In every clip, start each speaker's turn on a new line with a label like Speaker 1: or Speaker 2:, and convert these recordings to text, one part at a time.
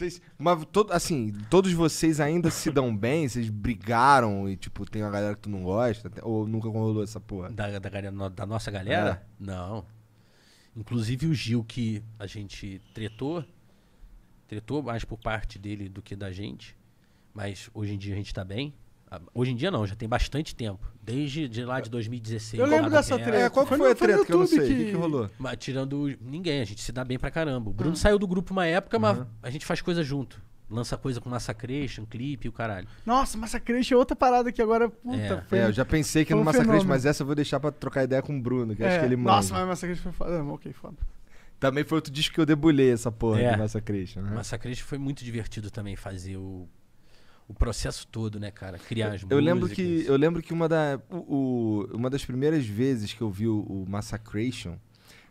Speaker 1: Vocês,
Speaker 2: mas todo, assim, todos vocês ainda se dão bem? Vocês brigaram e, tipo, tem uma galera que tu não gosta? Ou nunca rolou essa porra? Da, da, da, da nossa galera? É. Não.
Speaker 1: Inclusive o Gil que a gente tretou, tretou mais por parte dele do que da gente. Mas hoje em dia a gente tá bem. Ah, hoje em dia não, já tem bastante tempo. Desde de lá de 2016. Eu lembro dessa treta. É, qual foi, foi a treta que eu não sei? Que... que, que rolou? Mas, tirando ninguém, a gente se dá bem pra caramba. O Bruno ah. saiu do grupo uma época, uhum. mas a gente faz coisa junto. Lança coisa com Massacration, clipe e o caralho. Nossa, Massacration é outra parada que agora,
Speaker 2: puta, é. é eu já pensei que um no Massacration, mas essa eu vou deixar pra trocar ideia com o Bruno, que é. acho que ele manda. Nossa, mas Massacration foi foda. ok, foda. Também foi outro disco que eu debulhei essa porra é. do Massacration. Né? Massacration
Speaker 1: foi muito divertido também fazer o o processo todo, né, cara? Criar as eu, eu lembro
Speaker 2: que Eu lembro que uma, da, o, uma das primeiras vezes que eu vi o, o Massacration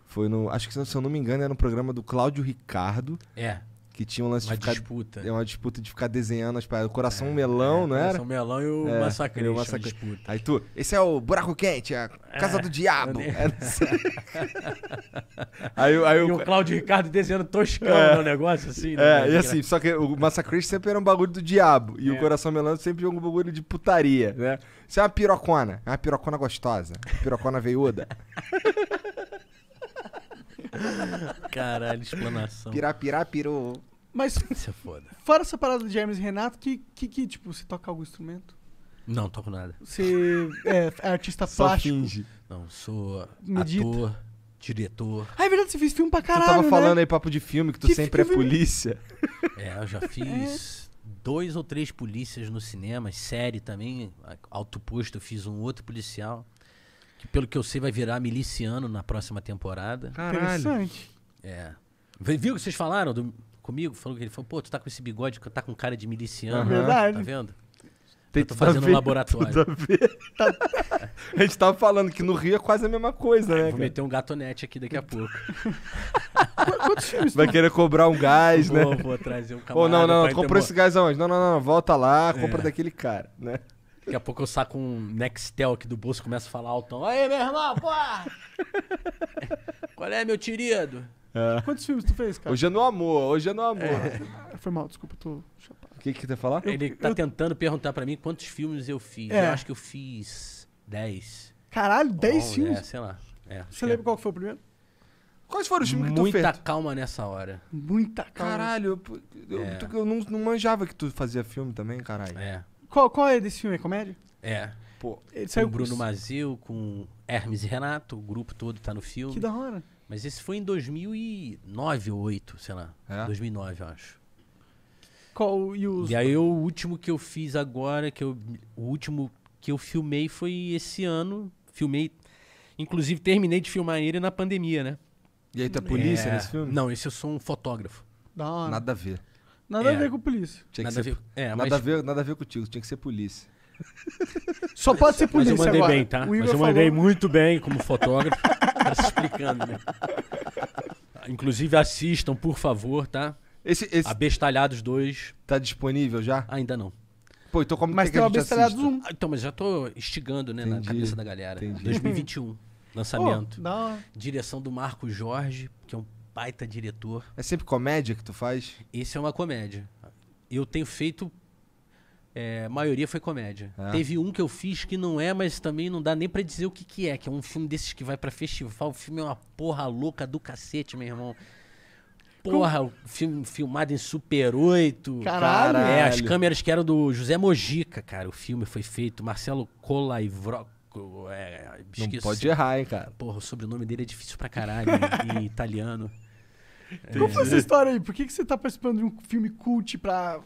Speaker 2: foi no. Acho que se eu não me engano, era no programa do Cláudio Ricardo. É que tinha um lance uma de ficar, disputa. É uma disputa de ficar desenhando as paradas. O coração é, melão, é, não era? Coração melão e o é, massacre. O massacre. Disputa. Aí tu, esse é o buraco quente, é a casa é, do diabo. Nem... É, aí, aí o... o Cláudio Ricardo desenhando toscão é, no negócio, assim. Né? É, e é assim, só que o massacre sempre era um bagulho do diabo. E o coração melão sempre um bagulho de putaria, né? Isso é uma pirocona. É uma pirocona gostosa. Pirocona veiuda. Caralho, explanação. Pirapirapiru. Mas é foda. fora essa parada de Hermes e Renato, que, que, que, tipo, você toca algum instrumento? Não, toco nada. Você é, é artista Só plástico?
Speaker 1: finge. Não, sou Medita. ator, diretor. Ah, é
Speaker 2: verdade, você fez filme pra caralho, tu tava né? falando aí papo de filme que tu Que sempre é polícia.
Speaker 1: É, eu já fiz dois ou três polícias no cinema, série também. Alto posto, eu fiz um outro policial. Que pelo que eu sei vai virar miliciano na próxima temporada. Caralho. Interessante. É. Viu o que vocês falaram? Do comigo, falou que ele falou, pô, tu tá com esse bigode que tá com cara de miliciano, uhum. Verdade. tá vendo? Tem eu tô fazendo ver, um laboratório. A,
Speaker 2: tá. a, gente tava falando que no Rio é quase a mesma coisa, né? Vou cara? meter um gatonete aqui daqui a pouco. Vai querer cobrar um gás, né? Vou, vou trazer um camarada. Ou não, não, não comprou uma... esse gás aonde? Não, não, não, volta lá, é. compra é. daquele cara, né? Daqui a pouco eu
Speaker 1: saco um Nextel aqui do bolso e começo a falar alto. Aí, meu irmão, pô! Qual é, meu querido? É. Quantos filmes tu fez,
Speaker 2: cara? Hoje é no amor, hoje é no amor. É. Foi mal, desculpa, tô chapado. O que que tu ia falar? Ele eu, tá eu...
Speaker 1: tentando perguntar pra mim quantos filmes eu fiz. É. Eu acho que eu fiz 10. Caralho, 10 filmes? É, sei lá. É, Você é. lembra
Speaker 2: qual que foi o primeiro? Quais foram os filmes que tu fez? Muita calma nessa hora. Muita calma. Caralho, eu, tu, é. eu não, não, manjava que tu fazia filme também, caralho. É. Qual, qual é desse filme? É comédia? É.
Speaker 1: Pô, Ele saiu com Bruno com... Mazil, com Hermes e Renato, o grupo todo tá no filme. Que da hora. Mas esse foi em 2009 ou 2008, sei lá. É? 2009, eu acho. Qual, e, os... e aí o último que eu fiz agora, que eu, o último que eu filmei foi esse ano. Filmei, inclusive terminei de filmar ele na
Speaker 2: pandemia, né? E aí tá polícia é... nesse filme? Não, esse eu sou um fotógrafo. Nada a ver. Nada é. a ver com polícia. Tinha nada, ser... a ver... É, nada, a ver, nada a é. ver contigo, é, tinha que ser polícia. Só pode ser polícia mas eu mandei agora. bem, tá? Mas eu mandei
Speaker 1: muito bem como fotógrafo. cara se explicando,
Speaker 2: né? Inclusive, assistam, por favor, tá? Esse, esse... Abestalhados 2. Tá disponível já? Ainda não. Pô, então como mas que tem que a gente Abestalhados
Speaker 1: 1. Ah, então, mas já tô instigando, né, entendi, na cabeça da galera. Entendi. 2021, lançamento. Oh, Direção do Marco Jorge, que é um baita diretor. É sempre comédia que tu faz? Esse é uma comédia. Eu tenho feito é, a maioria foi comédia. É. Teve um que eu fiz que não é, mas também não dá nem pra dizer o que, que é, que é um filme desses que vai pra festival. O filme é uma porra louca do cacete, meu irmão. Porra, o filme filmado em Super 8. Caralho. É, as câmeras que eram do José Mojica, cara. O filme foi feito. Marcelo Colaivro. É, Não pode errar, hein, cara. Porra, o sobrenome dele é difícil pra caralho em italiano. Como é. foi essa
Speaker 2: história aí? Por que, que você tá participando de um filme cult pra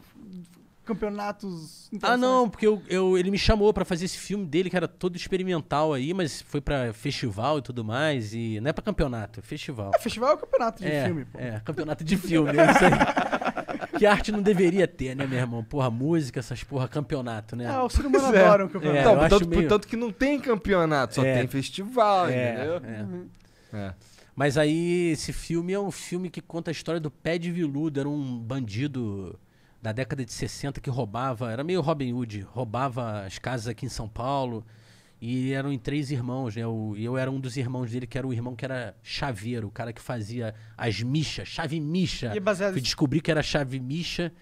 Speaker 2: campeonatos Ah, não,
Speaker 1: porque eu, eu, ele me chamou para fazer esse filme dele, que era todo experimental aí, mas foi para festival e tudo mais, e não é para campeonato, é festival. É, festival é campeonato de é, filme, pô. É, campeonato de filme, é isso aí. que arte não deveria ter, né, meu irmão? Porra, música, essas porra, campeonato, né? Ah, o ser humano adora é. um é, campeonato. É, portanto, então, meio... portanto, que não tem campeonato, só é. tem festival, é, entendeu?
Speaker 2: Uhum. É.
Speaker 1: Mas aí, esse filme é um filme que conta a história do Pé de Viludo, era um bandido da década de 60 que roubava, era meio Robin Hood, roubava as casas aqui em São Paulo. E eram em três irmãos, né? Eu, eu era um dos irmãos dele, que era o irmão que era chaveiro, o cara que fazia as michas, chave micha. E é baseado... Fui descobrir que era chave micha.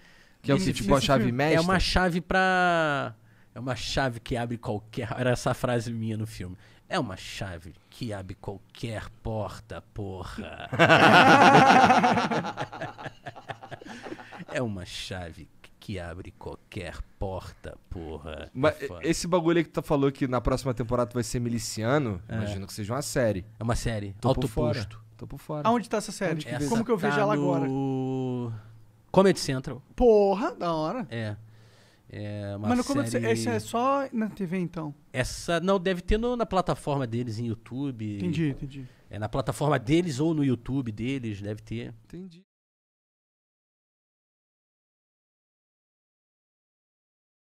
Speaker 1: Que é o que, tipo, a chave mestra? É uma chave pra... É uma chave que abre qualquer... Era essa frase minha no filme. É uma chave que abre qualquer porta, porra. É uma chave que abre qualquer porta, porra. Mas é esse
Speaker 2: bagulho aí que tu falou que na próxima temporada vai ser miliciano, é. imagino que seja uma série. É uma série. Tô Alto posto. Tô por fora. Aonde tá essa série? Que essa Como que eu tá vejo ela agora?
Speaker 1: No... Comedy Central.
Speaker 2: Porra, da hora.
Speaker 1: É. É uma Mas no Comedy Essa é
Speaker 2: só na TV, então?
Speaker 1: Essa, não, deve ter no, na plataforma deles, em YouTube. Entendi, entendi. É na plataforma
Speaker 2: deles ou no YouTube deles, deve ter. Entendi.